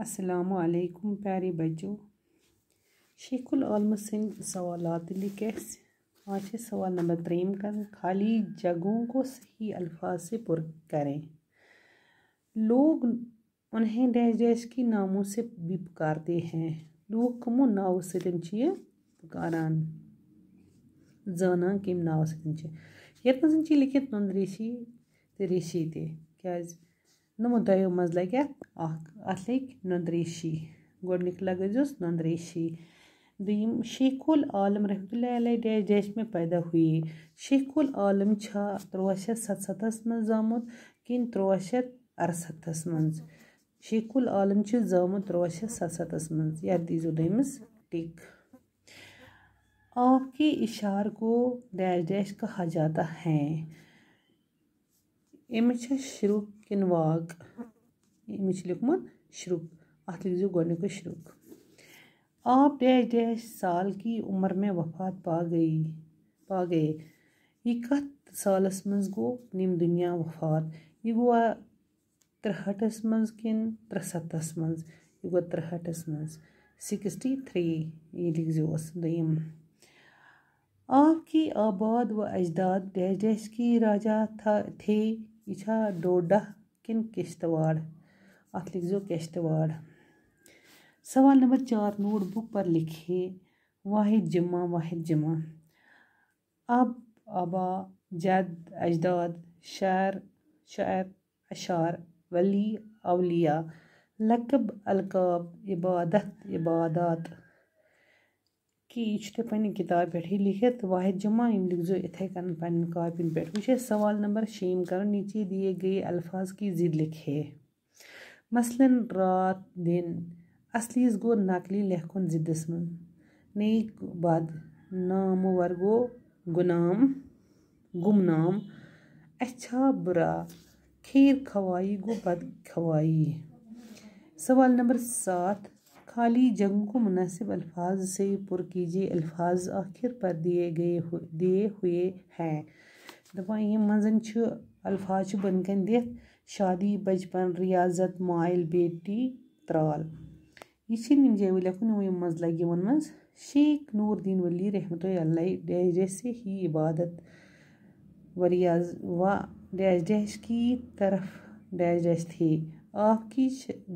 असलकुम प्यारे बच्चों शेखुल आलम सिंह सवाल लिखे आज है सवाल नंबर त्रेम का खाली जगहों को सही अल्फाज से पुर करें लोग उन्हें डैश डैश के नामों से भी पुकारते हैं लोग कमो नाव से पुकारान जाना कम नाव से ये लिखित नंद ऋषि ते रेशी क्या نمو دۄیو مز لَگہِ اتھ اَکھ اَتھ لَگہِ نۄنٛدٕ ریشی گۄڈٕنیُک لَگٲیزیوس نۄنٛدٕ ریشی دوٚیِم شیخ العالم رحمت اللہ علیہ ڈیش ڈیش میں پیدا ہوئی شیخ العالم چھا تُرٛواہ ست سَتسَتھَس منٛز زامُت کِنہٕ تُرٛواہ شَتھ اَرسَتھَس من شیخ العالم چھُ زامُت تُرٛواہ ست سَتسَتھَس من یا دیزو دٔیمِس ٹِک آپ کی اشار کو ڈیش ڈیش کہا جاتا ہے أمِس چھِ شرٛک کِنہٕ واک أمِس چھِ لیوٚکھمُت شرٛک اَتھ لیکھزیو گۄڈنیُکُے شرٛک آپ ڈیش ڈیش سال کی عُمر مےٚ وفات پا گٔیی پا گٔیے یہِ کَتھ سالَس منٛز گوٚو ییٚمہِ دُنیا وفات یہِ گوٚوا ترٛہٲٹھَس منٛز کِنہٕ ترٛسَتَس منٛز یہِ گوٚو ترٛہٲٹھَس منٛز سِکِسٹی تھرٛی یہِ لیکھزیوس دوٚیِم آپ کی آباد و اجداد ڈیش ڈیش کی راجا تھا تھے यह डोडा किन किश्तवाड़ अत लिखो किश्तवाड़ सवाल नंबर चार नोट बुक पर लिखे वाहिद जुम्मा वाहिद जुम्मा अब आबा जद अजदाद शायर शायर अशार वली अलिया लकब अलकाब इबादत इबादत कि यह पे किताब पे लिखित तो वाहिद जमा यम लिखो इथे कन पापिन पे वह सवाल नंबर शेम कर नीचे दिए गए अल्फाज की जिद लिखे मसलन रात दिन असलिस गो नकली लेखन जिदस मन नई बद नाम वर गो गुनाम गुमनाम अच्छा बुरा खीर खवाई गो बद खवाई सवाल नंबर सात खाली जंग को मुनासिब अल्फाज से पुर कीजिए अल्फाज आखिर पर दिए गए दिए हुए हैं दबा ये मजन अल्फाज बन कन दिख शादी बचपन रियाजत माइल बेटी त्राल यह जैव लखन यम मज लगे यमन मज शेख नूरदीन वली रहमत जैसे ही इबादत व रियाज व डैश डैश की तरफ डैश डैश थी आपकी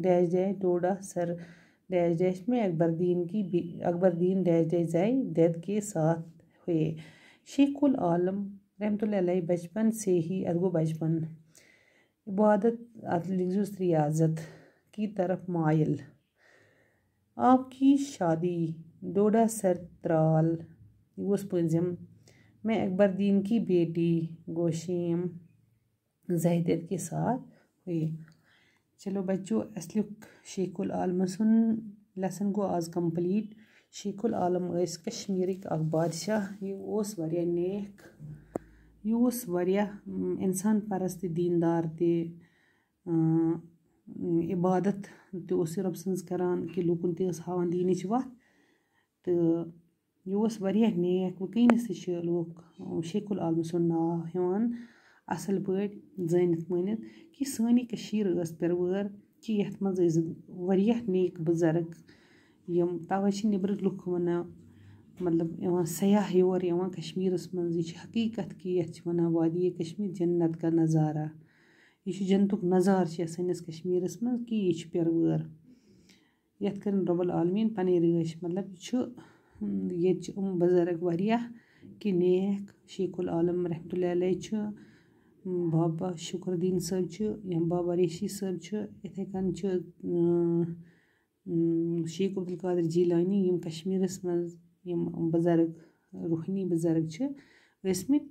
डैश डैश डोडा सर डैश डैश में अकबरदीन की अकबरद्दीन डैश डैश जाई दैद के साथ हुए शेखुल आलम रहमत बचपन से ही अदगो बचपन इबादत रियाजत की तरफ मायल आपकी शादी डोडा सर त्राल उस पंजम में अकबरद्दीन की बेटी गोशीम जहिदत के साथ हुई चलो बच्चों असलिक शेख العالم سُنٛد لیسَن گوٚو آز کَمپٕلیٖٹ شیخ العالم ٲسۍ کَشمیٖرٕکۍ اَکھ بادشاہ یہِ اوس واریاہ نیک یہِ اوس واریاہ اِنسان پَرست تہِ دیٖندار تہِ عبادت تہِ اوس یہِ رۄبہٕ سٕنٛز کَران کہِ لوٗکَن تہِ ٲس ہاوان دیٖنٕچ وَتھ تہٕ یہِ اوس واریاہ نیک وٕنکٮ۪نَس تہِ چھِ لوٗکھ شیخ العالم سُنٛد ناو ہِوان اَصٕل پٲٹھۍ زٲنِتھ مٲنِتھ کہِ سٲنۍ یہِ کٔشیٖر ٲس پِروٲر کہِ یَتھ منٛز ٲسۍ واریاہ نیک بُزرٕگ یِم تَوَے چھِ نیٚبرٕ لُکھ وَنان مطلب یِوان سیاح یور یِوان کَشمیٖرَس منٛز یہِ چھِ حقیٖقت کہِ یَتھ چھِ وَنان وادی کشمیٖر جنت کا نظارہ یہِ چھُ جنتُک نظارٕ چھِ یَتھ سٲنِس کشمیٖرَس منٛز کہِ یہِ چھِ پِروٲر یَتھ کٔرِنۍ رۄب العالمیٖن پَنٕنۍ رٲچھ مطلب یہِ چھُ ییٚتہِ چھِ یِم بُزرٕگ واریاہ کہِ نیک شیخ العالم رحمتُہ اللہ علیہ چھُ بابا شُکُر دیٖن صٲب چھِ یا بابا ریٖشی صٲب چھِ یِتھَے کٔنۍ چھِ شیخ عبدالقادر جیٖلانی یِم کَشمیٖرَس منٛز یِم بُزرٕگ روٗحٲنی بُزرٕگ چھِ ٲسۍمٕتۍ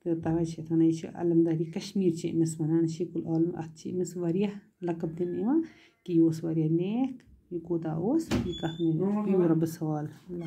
تہٕ تَوَے چھِ یَتھ وَنان یہِ چھِ علمدارِ کَشمیٖر چھِ أمِس وَنان شیخ العالم اَتھ چھِ أمِس واریاہ لقب دِنہٕ یِوان کہِ یہِ اوس واریاہ نیک یہِ کوٗتاہ اوس یہِ کَتھ پیوٗ رۄبَس حوالہٕ